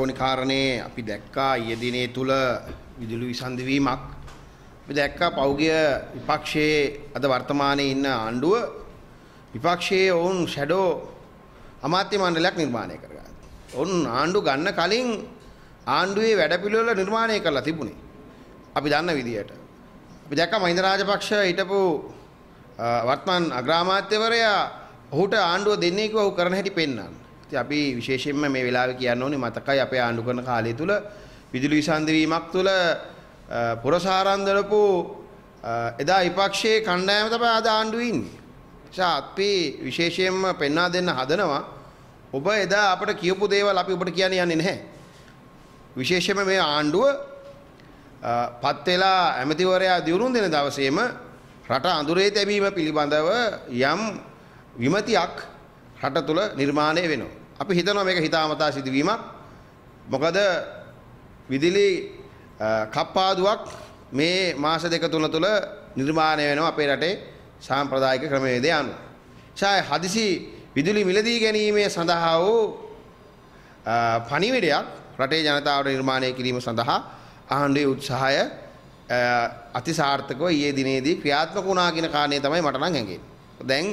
ඕනි කාරණේ අපි දැක්කා ඊයේ දිනේ තුල විදුලි විසන්ධවීමක් අපි දැක්කා පෞගිය විපක්ෂයේ අද වර්තමානයේ ඉන්න ආණ්ඩුව විපක්ෂයේ ඔවුන් ෂැඩෝ අමාත්‍ය මණ්ඩලයක් නිර්මාණය කරගත්තා. ඔවුන් ආණ්ඩු ගන්න කලින් ආණ්ඩුවේ වැඩපිළිවෙල නිර්මාණය කරලා තිබුණේ. අපි දන්න විදියට. අපි දැක්කා මහින්ද රාජපක්ෂ හිටපු වර්තමාන අග්‍රාමාත්‍යවරයා ඔහුට ආණ්ඩුව දෙන්නේ කිව්ව ඔහු කරන හැටි පෙන්වන්නේ. ඉතින් අපි විශේෂයෙන්ම මේ වෙලාවේ කියන්න ඕනේ මතකයි අපේ ආණ්ඩු කරන කාලය තුල විදුලි විසන්ධි වීමක් තුල පුරසාරන්දලපු එදා විපක්ෂයේ කණ්ඩායම තමයි අද ආණ්ඩුවේ ඉන්නේ. නිසා අපි විශේෂයෙන්ම පෙන්වා දෙන්න හදනවා ඔබ එදා අපට කියපු දේවල් අපි ඔබට කියන්න යන්නේ නැහැ. විශේෂයෙන්ම මේ ආණ්ඩුව පත් වෙලා ඇමතිවරයා දියුණු දෙන දවසේම රට අඳුරේ තැබීම පිළිබඳව යම් විමතියක් රට තුල නිර්මාණය වෙනවා. අපි හිතනවා මේක හිතාමතා සිදුවීමක්. මොකද විදුලි කප්පාදුවක් මේ මාස දෙක තුන තුල නිර්මාණය වෙනවා අපේ රටේ සාම්ප්‍රදායික ක්‍රමවේදය අනුව. ඡාය හදිසි විදුලි මිලදී ගැනීමේ සඳහා වූ පණිවිඩයක් රටේ ජනතාවට නිර්මාණය කිරීම සඳහා ආණ්ඩුවේ උත්සාහය අතිසාර්ථකව ඊයේ දිනේදී ක්‍රියාත්මක වුණා කියන කාරණේ තමයි මට නම් හැඟෙන්නේ. දැන්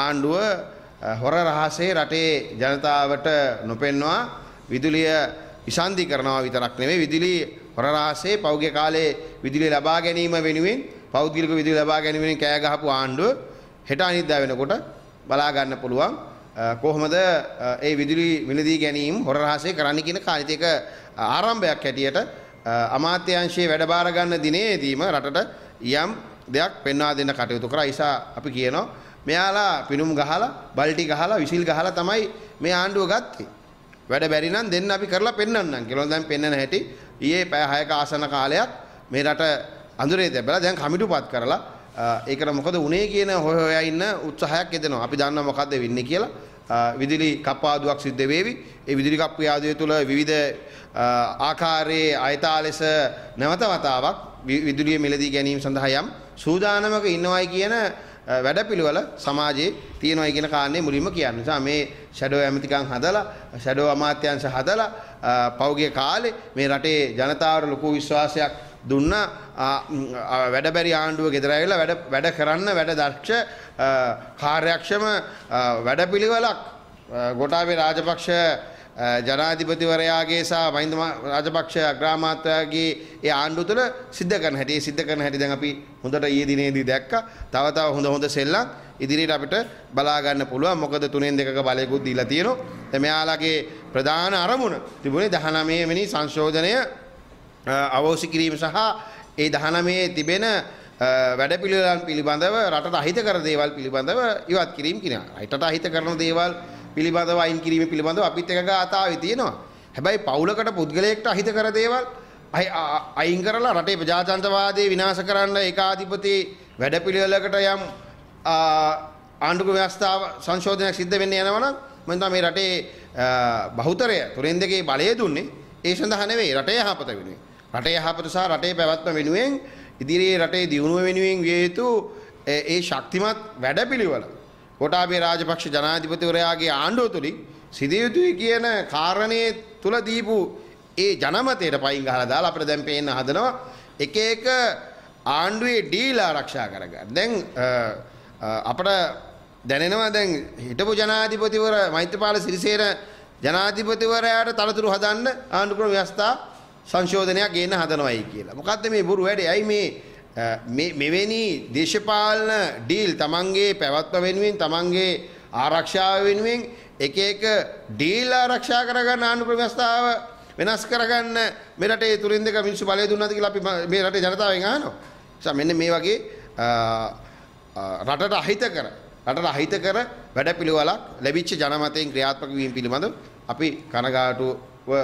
ආණ්ඩුව හොර රහසේ රටේ ජනතාවට නොපෙන්වා විදුලිය විසන්ධි කරනවා විතරක් නෙවෙයි විදුලි හොර රහසේ පෞගේ කාලේ විදුලිය ලබා ගැනීම වෙනුවෙන් පෞද්ගලික විදුලිය ලබා ගැනීමෙන් කෑ ගහපු ආණ්ඩුව හෙට අනිද්දා වෙනකොට බලා ගන්න පුළුවන් කොහොමද ඒ විදුලි මිලදී ගැනීම හොර රහසේ කරන්නේ කියන කාර්යිතයක ආරම්භයක් හැටියට අමාත්‍යාංශයේ වැඩබාර ගන්න දිනේදීම රටට යම් දෙයක් පෙන්වා දෙන්න කටයුතු කරා. ඒසා අපි කියනවා මෙයාලා පිනුම් ගහලා බල්ටි ගහලා විසිල් ගහලා තමයි මේ ආණ්ඩුව ගත්තේ. වැඩ බැරි නම් දෙන්න අපි කරලා පෙන්වන්නම් කියලා දැන් පෙන්වන හැටි ඊයේ පැය 6ක ආසන කාලයක් මේ රට අඳුරේ දැබලා දැන් කමිටුපත් කරලා ඒකට මොකද උනේ කියන හොය හොයා ඉන්න උත්සාහයක් යදෙනවා. අපි දන්නවා මොකද්ද වෙන්නේ කියලා විදුලි කප්පාදුවක් සිද්ධ වෙවි. ඒ විදුලි කප්පු ආදිය තුළ විවිධ ආකාරයේ අයථා ලෙස නැවත වතාවක් විදුලිය මිලදී ගැනීම සඳහා යම් සූදානමක ඉන්නවයි කියන වැඩපිළිවෙල සමාජයේ තියෙනවයි කියන කාරණේ මුලින්ම කියන්නේ. නිසා මේ ෂැඩෝ ඇමතිකම් හදලා ෂැඩෝ අමාත්‍යාංශ හදලා පෞගේ කාලේ මේ රටේ ජනතාවට ලොකු විශ්වාසයක් දුන්නා වැඩබැරි ආණ්ඩුව ගෙදර ඇවිල්ලා වැඩ වැඩ කරන්න වැඩ දක්ෂ කාර්යක්ෂම වැඩපිළිවෙලක් ගොටාබේ රාජපක්ෂ ජනාධිපතිවරයාගේ සහ මහින්ද රාජපක්ෂ අග්‍රාමාත්‍යගේ ඒ ආණ්ඩුව තුළ සිද්ධ කරන හැටි ඒ සිද්ධ කරන හැටි දැන් අපි හොඳට ඊයේ දිනේදී දැක්කා. තව තව හොඳ හොඳ සෙල්ලම් ඉදිරියට අපිට බලා ගන්න පුළුවන්. මොකද තුනෙන් දෙකක බලයකුත් දීලා තියෙනවා. දැන් මෙයාලගේ ප්‍රධාන අරමුණ තිබුණේ 19 වෙනි සංශෝධනය අවෝසි කිරීම සහ ඒ 19 තිබෙන වැඩපිළිවෙලන් පිළිබඳව රටට අහිත කර දේවල් පිළිබඳව ඉවත් කිරීම කියන. රටට අහිත කරන දේවල් පිළිබඳව අයින් කිරීම පිළිබඳව අපිත් එක ගාථාවේ තියෙනවා. හැබැයි පවුලකට පුද්ගලයෙක්ට අහිත කර දේවල් අයින් කරලා රටේ ප්‍රජාතන්ත්‍රවාදය විනාශ කරන්න ඒකාධිපති වැඩපිළිවෙලකට යම් ආණ්ඩුක ව්‍යවස්ථාව සංශෝධනයක් සිද්ධ වෙන්න යනවා නම් මම මේ රටේ බහුතරය තුනෙන් දෙකේ බලය දුන්නේ ඒ සඳහා නෙවෙයි රටේ යහපත වෙනුවෙන්. රටේ යහපත සහ රටේ පැවැත්ම වෙනුවෙන් ඉදිරියේ රටේ දියුණුව වෙනුවෙන් විය යුතු ඒ ශක්තිමත් වැඩපිළිවෙල කොටාබේ රාජපක්ෂ ජනාධිපතිවරයාගේ ආණ්ඩුව තුලින් සිදිය යුතුයි කියන කාරණේ තුල දීපු ඒ ජනමතයට පයින් ගහලා දාලා අපිට දැන් පේන්න හදනවා එක එක ආණ්ඩුවේ ඩීල් ආරක්ෂා කරගන්න. දැන් අපිට දැනෙනවා දැන් හිටපු ජනාධිපතිවර මෛත්‍රපාල සිරිසේන ජනාධිපතිවරයාට තනතුරු හදන්න ආණ්ඩුක්‍රම ව්‍යවස්ථා සංශෝධනයක් ගේන්න හදනවයි කියලා. මොකද්ද මේ බුරු වැඩේ? ඇයි මේ මෙවැනි දේශපාලන ඩීල් තමන්ගේ පැවත්ම වෙනුවෙන් තමන්ගේ ආරක්ෂාව වෙනුවෙන් එක එක ඩීල් ආරක්ෂා කරගන්න ආණ්ඩුක්‍රමස්ථාව වෙනස් කරගන්න මෙරට ඒ තුරින් දෙක මිනිස්සු බලය දුන්නාද කියලා අපි මේ රටේ ජනතාවෙන් අහනවා. නිසා මෙන්න මේ වගේ රටට අහිත කර රටට අහිත කර වැඩපිළිවෙලක් ලැබිච්ච ජනමතයෙන් ක්‍රියාත්මක වීම පිළිබඳව අපි කනගාටුව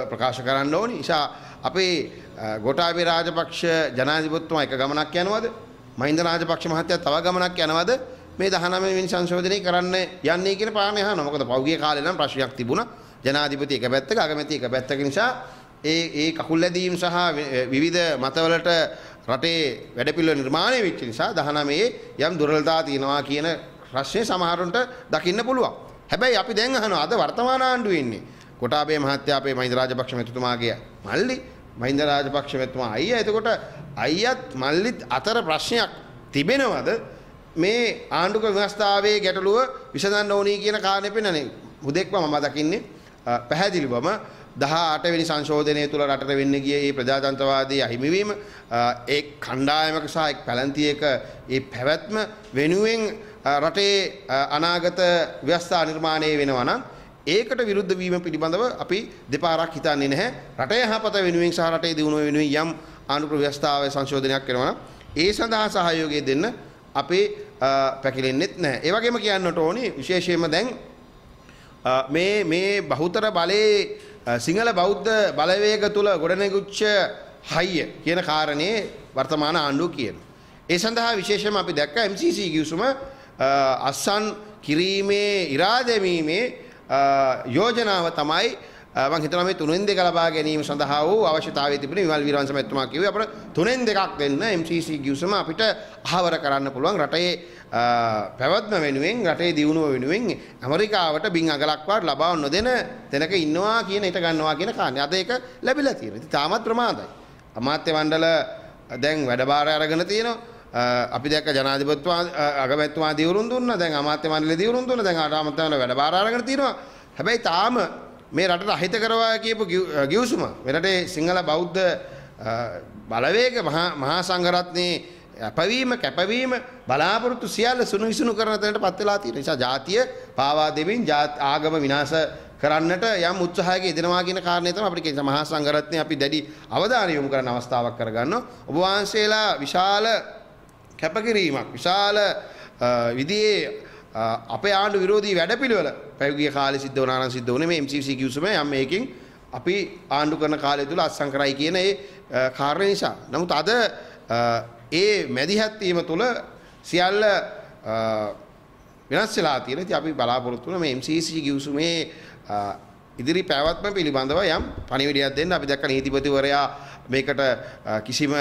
ප්‍රකාශ කරන්න ඕනි. නිසා අපේ ගොටාබේ රාජපක්ෂ ජනාධිපතිතුමා එක ගමනක් යනවද? මහින්ද රාජපක්ෂ මහත්තයා තව ගමනක් යනවද? මේ 19 වෙනි සංශෝධනය කරන්න යන්නේ කියන පාණේ අහනවා. මොකද පහුගිය කාලේ නම් ප්‍රශ්නයක් තිබුණා. ජනාධිපති එක පැත්තක, අගමැති එක පැත්තක නිසා ඒ ඒ කකුල් ඇදීම් සහ විවිධ මතවලට රටේ වැඩපිළිවෙළ නිර්මාණය වෙච්ච නිසා 19 යම් දුර්වලතා තියෙනවා කියන ප්‍රශ්නේ සමහරුන්ට දකින්න පුළුවන්. හැබැයි අපි දැන් අහනවා අද වර්තමාන ආණ්ඩුවේ ඉන්නේ කොටාබේ මහත්තයා අපේ මහින්ද රාජපක්ෂ මැතිතුමාගේ මල්ලි මහින්ද රාජපක්ෂ මැතිතුමා අයියා එතකොට අයියත් මල්ලිත් අතර ප්‍රශ්නයක් තිබෙනවද මේ ආණ්ඩුක ව්‍යවස්ථාවේ ගැටලුව විසඳන්න ඕනි කියන කාරණේ පෙන්වන්නේ හුදෙක්ම මම දකින්නේ පැහැදිලිවම 18 වෙනි සංශෝධනය තුල රටට වෙන්න ගිය මේ ප්‍රජාතන්ත්‍රවාදී අහිමිවීම ඒ කණ්ඩායමක සහ එක් පැලැන්තියක ඒ පැවැත්ම වෙනුවෙන් රටේ අනාගත ව්‍යවස්ථා නිර්මාණය වෙනවා නම් ඒකට විරුද්ධ වීම පිළිබඳව අපි දෙපාරක් හිතන්නේ නැහැ. රටේ යහපත වෙනුවෙන් සහ රටේ දියුණුව වෙනුවෙන් යම් ආනුප්‍රව්‍යස්ථාවේ සංශෝධනයක් වෙනවා ඒ සඳහා සහයෝගය දෙන්න අපේ පැකිලෙන්නෙත් නැහැ. ඒ වගේම කියන්නට ඕනි විශේෂයෙන්ම දැන් මේ මේ බහුතර බලයේ සිංහල බෞද්ධ බලවේග තුල ගොඩනැගුච්ච හයිය කියන කාරණේ වර්තමාන ආණ්ඩුව කියන. ඒ සඳහා විශේෂම අපි දැක්ක MCC ගිවිසුම අස්සන් කිරීමේ ඉරාදැමීමේ යෝජනාව තමයි මම හිතනවා මේ තුනෙන් දෙක ලබා ගැනීම සඳහා වූ අවශ්‍යතාවය තිබුණේ විමල් වීරවංශ මහත්මයා කිව්වේ අපිට තුනෙන් දෙකක් දෙන්න MCC ගිවිසුම අපිට අහවර කරන්න පුළුවන් රටේ පැවැත්ම වෙනුවෙන් රටේ දියුණුව වෙනුවෙන් ඇමරිකාවට බින් අගලක්වත් ලබා නොදෙන තැනක ඉන්නවා කියන හිත ගන්නවා කියන කාරණේ. අද ඒක ලැබිලා තියෙනවා. ඉතින් තාමත් ප්‍රමාදයි. අමාත්‍ය මණ්ඩල දැන් වැඩබාර අරගෙන තියෙනවා. අපි දැක්ක ජනාධිපතිතුමා අගමැතිතුමා දිවුරුම් දුන්නා දැන් අමාත්‍ය මණ්ඩලය දිවුරුම් දුන්නා දැන් ආරාමතන වැඩබාර අරගෙන තියෙනවා හැබැයි තාම මේ රටට අහිත කරවා කියපු ගිවිසුම මේ රටේ සිංහල බෞද්ධ බලවේග මහා මහා සංඝරත්නයේ අපවීම කැපවීම බලාපොරොත්තු සියල්ල සුනුවිසුණු කරන තැනට පත් වෙලා තියෙන නිසා ජාතිය පාවා දෙමින් ආගම විනාශ කරන්නට යම් උත්සාහයක යෙදෙනවා කියන කාරණේ තමයි අපිට කියන මහා සංඝරත්නය අපි දැඩි අවධානය යොමු කරන අවස්ථාවක් කරගන්නවා ඔබ වහන්සේලා විශාල කැපකිරීමක් විශාල විදියේ අපේ ආණ්ඩු විරෝධී වැඩපිළිවෙල පැවිගේ කාලේ සිද්ධ වුණා නම් සිද්ධ වුණේ මේ MCC කිව්සම යම් මේකෙන් අපි ආණ්ඩු කරන කාලය තුල අත්සන් කරයි කියන ඒ කාරණේ නිසා. නමුත් අද ඒ මැදිහත් වීම තුල සියල්ල වෙනස් වෙලා තියෙන. ඉතින් අපි බලාපොරොත්තු වෙන මේ MCC කිව්සුමේ ඉදිරි පැවැත්ම පිළිබඳව යම් පණිවිඩයක් දෙන්න අපි දැක්ක නීතිපතිවරයා මේකට කිසිම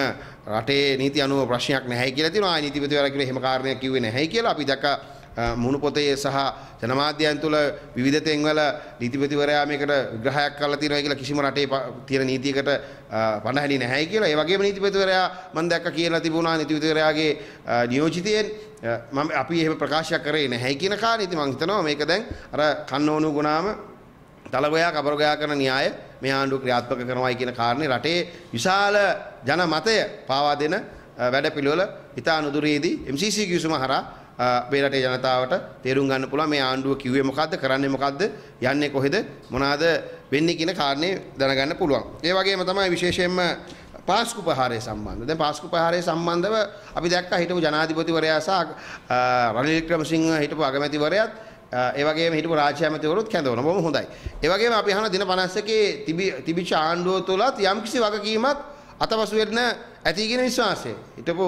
රටේ නීති අනුව ප්‍රශ්නයක් නැහැ කියලා තියෙනවා. ආයි නීතිපතිවරයා කියලා එහෙම කාරණයක් කිව්වේ නැහැ කියලා අපි දැක්කා මුණු පොතේ සහ ජනමාධ්‍යයන් තුළ විවිධ තෙන්වල නීතිපතිවරයා මේකට විග්‍රහයක් කරලා තියෙනවා කියලා කිසිම රටේ තියෙන නීතියකට පණහැඩි නැහැ කියලා. ඒ වගේම නීතිපතිවරයා මම දැක්ක කියලා තිබුණා නීතිපතිවරයාගේ නියෝජිතයෙන් මම අපි එහෙම ප්‍රකාශයක් කරේ නැහැ කියන කාරණේ ඉතින් මම හිතනවා මේක දැන් අර කන්න ඕනු ගුණාම තලගොයා කබරගොයා කරන න්‍යාය මේ ආණ්ඩුව ක්‍රියාත්මක කරනවායි කියන කාරණේ රටේ විශාල ජන මතය පාවා දෙන වැඩපිළිවෙල ඉතා නුදුරේදී MCC කිවිසුම හරහා මේ රටේ ජනතාවට තේරුම් ගන්න පුළුවන් මේ ආණ්ඩුව කිව්වේ මොකද්ද කරන්නේ මොකද්ද යන්නේ කොහෙද මොනවාද වෙන්නේ කියන කාරණේ දැනගන්න පුළුවන්. ඒ වගේම තමයි විශේෂයෙන්ම පාස්කු ප්‍රහාරය සම්බන්ධ. දැන් පාස්කු ප්‍රහාරය සම්බන්ධව අපි දැක්කා හිටපු ජනාධිපතිවරයා සහ රනිල් වික්‍රමසිංහ හිටපු අගමැතිවරයාත් ඒ වගේම හිටපු රාජ්‍ය ඇමතිවරුත් කැඳවන බොහොම හොඳයි. ඒ වගේම අපි අහන දින 51කේ තිබි තිබිච්ච ආණ්ඩුව තුලත් යම්කිසි වගකීමක් අතපසු වෙන්න ඇති කියන විශ්වාසය. හිටපු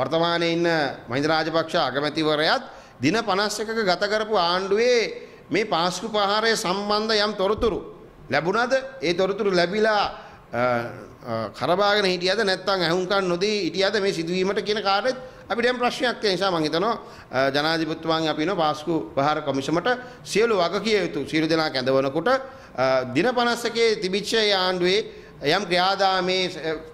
වර්තමානයේ ඉන්න මහින්ද රාජපක්ෂ අගමැතිවරයාත් දින 51ක ගත කරපු ආණ්ඩුවේ මේ පාස්කු ප්‍රහාරය සම්බන්ධ යම් තොරතුරු ලැබුණද? ඒ තොරතුරු ලැබිලා කරබාගෙන හිටියද නැත්නම් ඇහුම්කන් නොදී හිටියද මේ සිදුවීමට කියන කාර්යෙත් අපිට යම් ප්‍රශ්නයක් ඒ නිසා මම හිතනවා ජනාධිපතිතුමාගෙන් අපි වෙන පාස්කු ප්‍රහාර කොමිසමට සියලු වගකිය යුතු සියලු දෙනා කැඳවනකොට දින 51කේ තිබිච්ච ආණ්ඩුවේ යම් ක්‍රියාදාමේ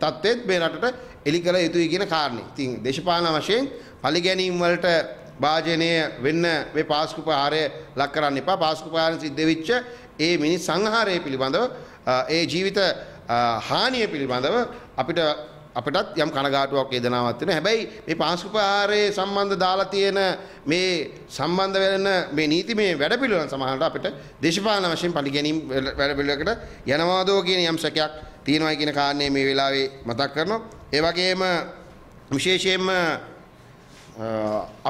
තත්ත්වෙත් මේ රටට එලි කළ යුතුයි කියන කාරණේ. ඉතින් දේශපාලන වශයෙන් පරිගැනීම් වලට භාජනය වෙන්න මේ පාස්කු ප්‍රහාරය ලක් කරන්න එපා. පාස්කු ප්‍රහාරෙන් සිද්ධ වෙච්ච ඒ මිනිස් සංහාරය පිළිබඳව ඒ ජීවිත හානිය පිළිබඳව අපිට අපටත් යම් කනගාටුවක් වේදනාවක් තියෙනවා. හැබැයි මේ පාංශුපාරයේ සම්බන්ධ දාලා තියෙන මේ සම්බන්ධ වෙන මේ නීතිමය වැඩපිළිවෙළ සමහරවිට අපිට දේශපාලන වශයෙන් පරිගැනීම් වැඩපිළිවෙලකට යනවාදෝ කියන යම් සැකයක් තියෙනවා කියන කාරණේ මේ වෙලාවේ මතක් කරනවා. ඒ වගේම විශේෂයෙන්ම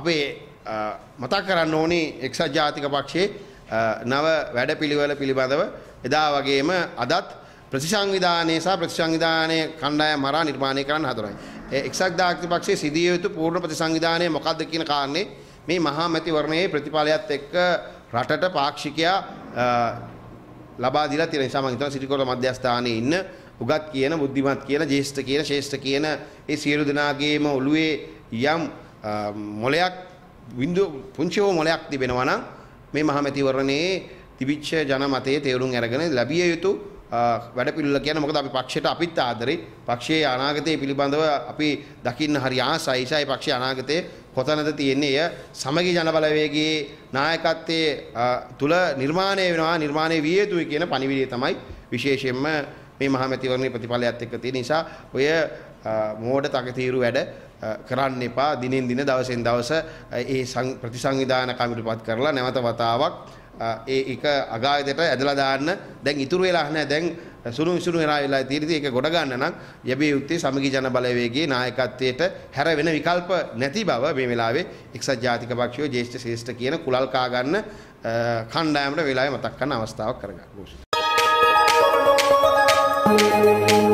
අපේ මතක් කරන්න ඕනේ එක්සත් ජාතික පක්ෂයේ නව වැඩපිළිවෙල පිළිබඳව එදා වගේම අදත් ප්‍රතිසංවිධානයේ සහ ප්‍රතිසංවිධානයේ කණ්ඩායම් හරහා නිර්මාණය කරන්න හදනවා. ඒ එක්සත් දායකත්වපක්ෂයේ සිදිය යුතු පූර්ණ ප්‍රතිසංවිධානය මොකක්ද කියන කාරණේ මේ මහා මැතිවරණයේ ප්‍රතිඵලයත් එක්ක රටට පාක්ෂිකයා ලබා දීලා තියෙන නිසා මම හිතනවා සිරිකොළ මධ්‍යස්ථානයේ ඉන්න උගත් කියන බුද්ධිමත් කියන ජේෂ්ඨ කියන ශ්‍රේෂ්ඨ කියන ඒ සියලු දෙනාගේම ඔළුවේ යම් මොලයක් බිඳු පුංචි හෝ මොලයක් තිබෙනවා නම් මේ මහා මැතිවරණයේ තිබිච්ච ජනමතයේ තේරුම් අරගෙන ලැබිය යුතු වැඩ පිළිවෙල කියන්නේ මොකද අපි පක්ෂයට අපිත් ආදරේ පක්ෂයේ අනාගතය පිළිබඳව අපි දකින්න හරි ආසයි ඒසයි පක්ෂයේ අනාගතය කොතනද තියෙන්නේ එය සමගි ජනබලවේගයේ නායකත්වයේ තුල නිර්මාණය වෙනවා නිර්මාණය විය යුතුයි කියන පණිවිඩය තමයි විශේෂයෙන්ම මේ මහමැතිවරණයේ ප්‍රතිඵලයත් එක්ක තියෙන නිසා ඔය මෝඩ තකතිරු වැඩ කරන්න එපා දිනෙන් දින දවසෙන් දවස ඒ ප්‍රතිසංවිධාන කමිටුපත් කරලා නැවත වතාවක් ඒ එක අගායතයට ඇදලා දාන්න දැන් ඉතුරු වෙලා නැහැ දැන් සුණු විසුණු වෙලා වෙලා තියෙද්දි ඒක ගොඩ ගන්න නම් යැබිය යුත්තේ සමගි ජන බලවේගයේ නායකත්වයට හැර වෙන විකල්ප නැති බව මේ වෙලාවේ එක්සත් ජාතික පක්ෂයේ ජ්‍යෙෂ්ඨ ශ්‍රේෂ්ඨ කියන කුලල් කා ගන්න කණ්ඩායමට වෙලාවේ මතක් කරන අවස්ථාවක් කරගන්න. Thank you.